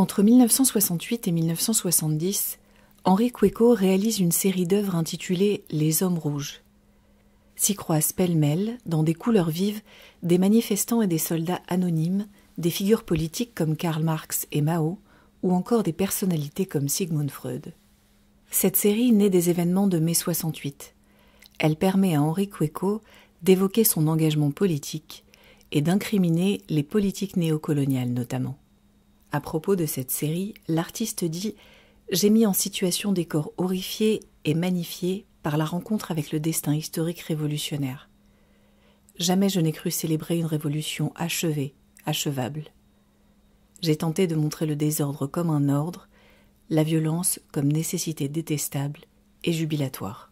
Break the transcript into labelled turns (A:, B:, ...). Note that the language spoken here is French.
A: Entre 1968 et 1970, Henri Cueco réalise une série d'œuvres intitulées Les Hommes Rouges. S'y croisent pêle-mêle, dans des couleurs vives, des manifestants et des soldats anonymes, des figures politiques comme Karl Marx et Mao, ou encore des personnalités comme Sigmund Freud. Cette série naît des événements de mai 68. Elle permet à Henri Cueco d'évoquer son engagement politique et d'incriminer les politiques néocoloniales notamment. À propos de cette série, l'artiste dit J'ai mis en situation des corps horrifiés et magnifiés par la rencontre avec le destin historique révolutionnaire. Jamais je n'ai cru célébrer une révolution achevée, achevable. J'ai tenté de montrer le désordre comme un ordre, la violence comme nécessité détestable et
B: jubilatoire.